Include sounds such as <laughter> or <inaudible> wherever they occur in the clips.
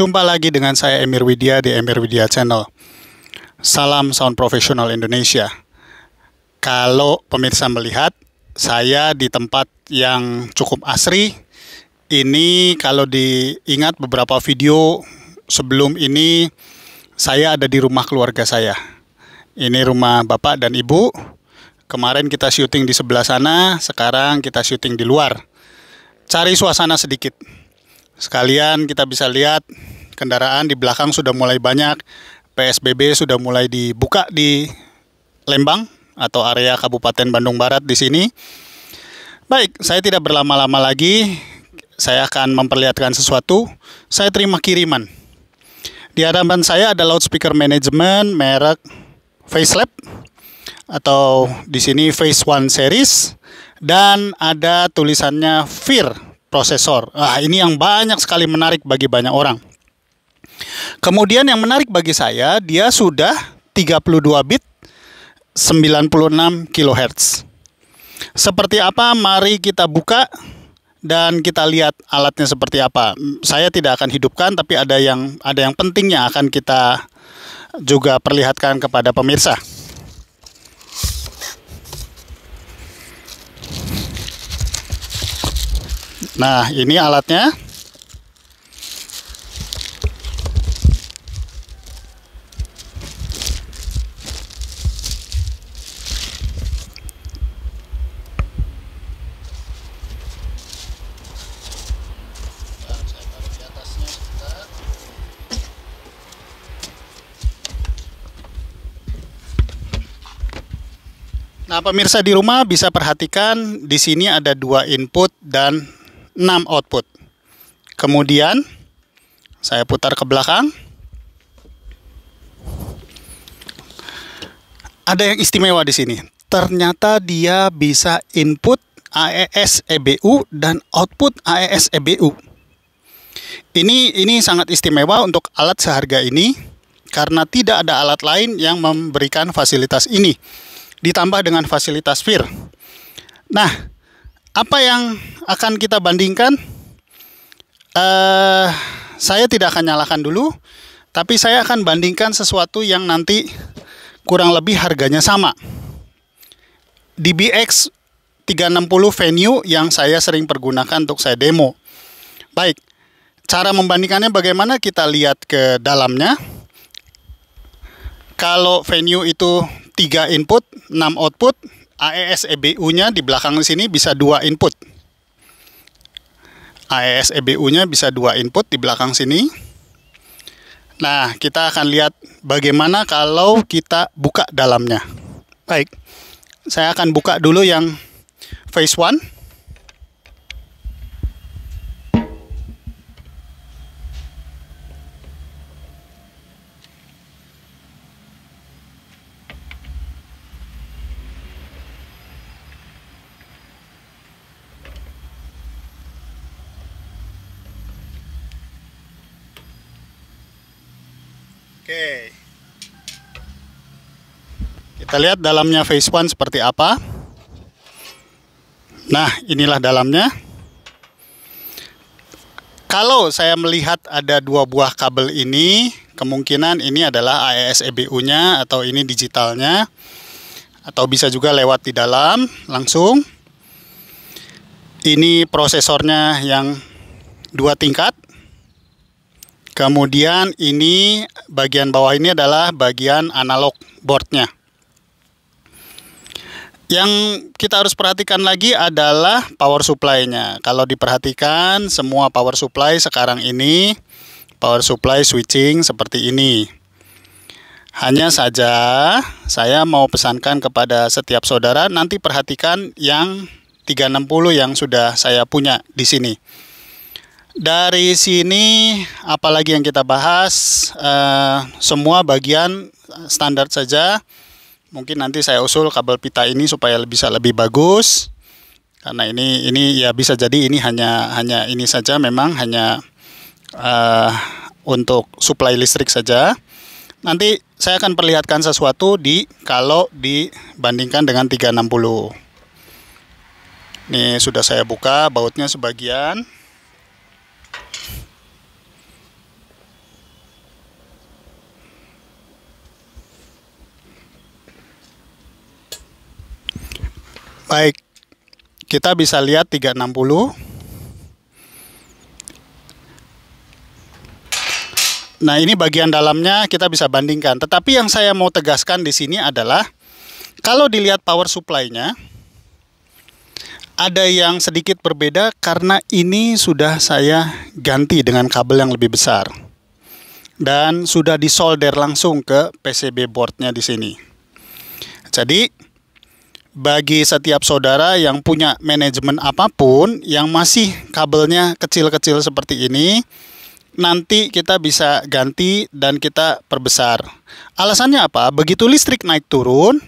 Jumpa lagi dengan saya Emir Widya di Emir Widya Channel. Salam Sound Profesional Indonesia. Kalau pemirsa melihat, saya di tempat yang cukup asri. Ini kalau diingat beberapa video sebelum ini, saya ada di rumah keluarga saya. Ini rumah bapak dan ibu. Kemarin kita syuting di sebelah sana, sekarang kita syuting di luar. Cari suasana sedikit sekalian kita bisa lihat kendaraan di belakang sudah mulai banyak. PSBB sudah mulai dibuka di Lembang atau area Kabupaten Bandung Barat di sini. Baik, saya tidak berlama-lama lagi. Saya akan memperlihatkan sesuatu. Saya terima kiriman. Di hadapan saya ada loudspeaker manajemen merek FaceLab atau di sini Face One Series dan ada tulisannya Fear prosesor. Ah, ini yang banyak sekali menarik bagi banyak orang. Kemudian yang menarik bagi saya, dia sudah 32 bit 96 kHz. Seperti apa? Mari kita buka dan kita lihat alatnya seperti apa. Saya tidak akan hidupkan tapi ada yang ada yang pentingnya akan kita juga perlihatkan kepada pemirsa. Nah, ini alatnya. Nah, pemirsa di rumah bisa perhatikan di sini ada dua input dan 6 output. Kemudian saya putar ke belakang. Ada yang istimewa di sini. Ternyata dia bisa input AES EBU dan output AES EBU. Ini ini sangat istimewa untuk alat seharga ini karena tidak ada alat lain yang memberikan fasilitas ini ditambah dengan fasilitas fir. Nah, apa yang akan kita bandingkan? Uh, saya tidak akan nyalakan dulu, tapi saya akan bandingkan sesuatu yang nanti kurang lebih harganya sama. DBX 360 Venue yang saya sering pergunakan untuk saya demo. Baik, cara membandingkannya bagaimana kita lihat ke dalamnya. Kalau venue itu 3 input, 6 output. AES EBU-nya di belakang sini bisa dua input. AES EBU-nya bisa dua input di belakang sini. Nah, kita akan lihat bagaimana kalau kita buka dalamnya. Baik. Saya akan buka dulu yang phase 1. Oke. Kita lihat dalamnya face one seperti apa. Nah, inilah dalamnya. Kalau saya melihat ada dua buah kabel ini, kemungkinan ini adalah AES EBU-nya atau ini digitalnya. Atau bisa juga lewat di dalam langsung. Ini prosesornya yang dua tingkat Kemudian ini bagian bawah ini adalah bagian analog boardnya. Yang kita harus perhatikan lagi adalah power supply-nya. Kalau diperhatikan semua power supply sekarang ini power supply switching seperti ini. Hanya saja saya mau pesankan kepada setiap saudara nanti perhatikan yang 360 yang sudah saya punya di sini. Dari sini, apalagi yang kita bahas, uh, semua bagian standar saja. Mungkin nanti saya usul kabel pita ini supaya bisa lebih bagus. Karena ini ini ya bisa jadi ini hanya hanya ini saja memang hanya uh, untuk suplai listrik saja. Nanti saya akan perlihatkan sesuatu di kalau dibandingkan dengan 360. Ini sudah saya buka bautnya sebagian. Baik, kita bisa lihat 360. Nah, ini bagian dalamnya kita bisa bandingkan. Tetapi yang saya mau tegaskan di sini adalah kalau dilihat power supply-nya ada yang sedikit berbeda karena ini sudah saya ganti dengan kabel yang lebih besar. Dan sudah disolder langsung ke PCB board-nya di sini. Jadi bagi setiap saudara yang punya manajemen apapun yang masih kabelnya kecil-kecil seperti ini nanti kita bisa ganti dan kita perbesar. Alasannya apa? Begitu listrik naik turun,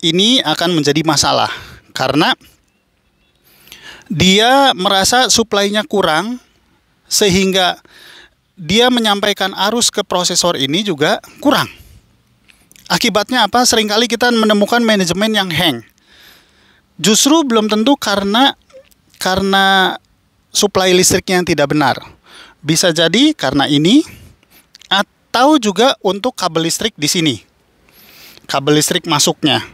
ini akan menjadi masalah karena dia merasa suplainya kurang sehingga dia menyampaikan arus ke prosesor ini juga kurang. Akibatnya apa? Seringkali kita menemukan manajemen yang hang. Justru belum tentu karena karena suplai listriknya yang tidak benar. Bisa jadi karena ini atau juga untuk kabel listrik di sini. Kabel listrik masuknya.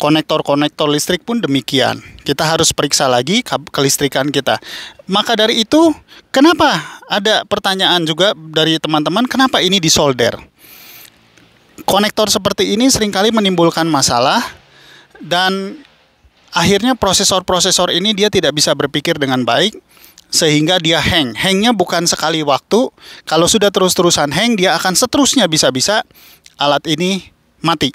Konektor-konektor listrik pun demikian. Kita harus periksa lagi kelistrikan kita. Maka dari itu, kenapa ada pertanyaan juga dari teman-teman, kenapa ini disolder? Konektor seperti ini seringkali menimbulkan masalah dan akhirnya prosesor-prosesor ini dia tidak bisa berpikir dengan baik sehingga dia hang. Hangnya bukan sekali waktu. Kalau sudah terus-terusan hang, dia akan seterusnya bisa-bisa alat ini mati.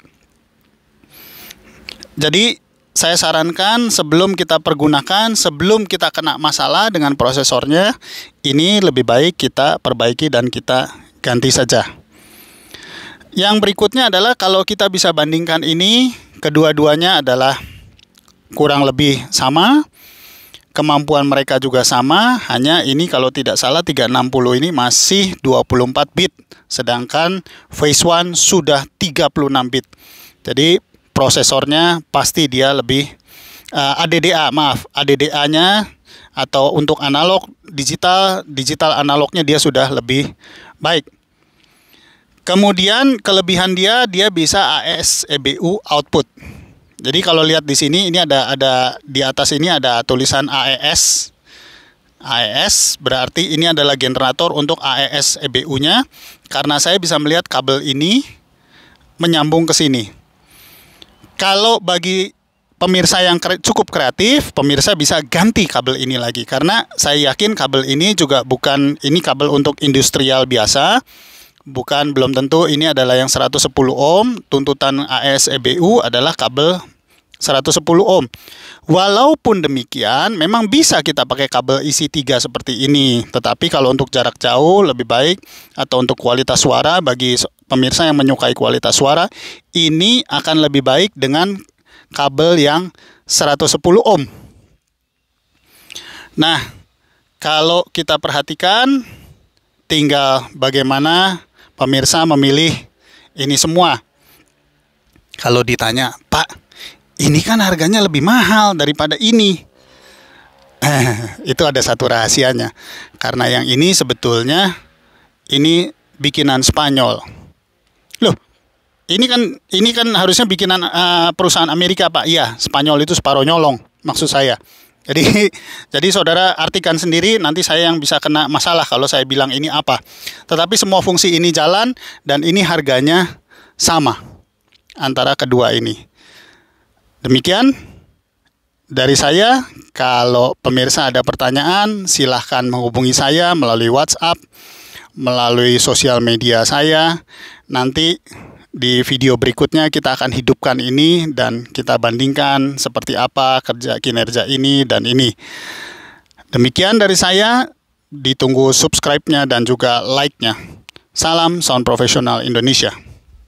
Jadi saya sarankan sebelum kita pergunakan, sebelum kita kena masalah dengan prosesornya, ini lebih baik kita perbaiki dan kita ganti saja. Yang berikutnya adalah kalau kita bisa bandingkan ini, kedua-duanya adalah kurang lebih sama kemampuan mereka juga sama, hanya ini kalau tidak salah 360 ini masih 24 bit, sedangkan Phase one sudah 36 bit. Jadi prosesornya pasti dia lebih uh, eh, ADDA, maaf, ADDA-nya atau untuk analog digital, digital analognya dia sudah lebih baik. Kemudian kelebihan dia dia bisa AS EBU output. Jadi kalau lihat di sini ini ada ada di atas ini ada tulisan AES. AES berarti ini adalah generator untuk AES EBU-nya karena saya bisa melihat kabel ini menyambung ke sini. Kalau bagi pemirsa yang kre cukup kreatif, pemirsa bisa ganti kabel ini lagi karena saya yakin kabel ini juga bukan ini kabel untuk industrial biasa Bukan, belum tentu. Ini adalah yang 110 ohm. Tuntutan AS EBU adalah kabel 110 ohm. Walaupun demikian, memang bisa kita pakai kabel isi 3 seperti ini. Tetapi kalau untuk jarak jauh lebih baik atau untuk kualitas suara bagi pemirsa yang menyukai kualitas suara, ini akan lebih baik dengan kabel yang 110 ohm. Nah, kalau kita perhatikan tinggal bagaimana pemirsa memilih ini semua. Kalau ditanya, Pak, ini kan harganya lebih mahal daripada ini. <laughs> itu ada satu rahasianya. Karena yang ini sebetulnya ini bikinan Spanyol. Loh, ini kan ini kan harusnya bikinan uh, perusahaan Amerika, Pak. Iya, Spanyol itu separuh nyolong maksud saya. Jadi <laughs> jadi saudara artikan sendiri nanti saya yang bisa kena masalah kalau saya bilang ini apa. Tetapi semua fungsi ini jalan dan ini harganya sama antara kedua ini. Demikian dari saya, kalau pemirsa ada pertanyaan silahkan menghubungi saya melalui WhatsApp, melalui sosial media saya. Nanti di video berikutnya kita akan hidupkan ini dan kita bandingkan seperti apa kerja kinerja ini dan ini. Demikian dari saya, ditunggu subscribe-nya dan juga like-nya. Salam Sound Professional Indonesia.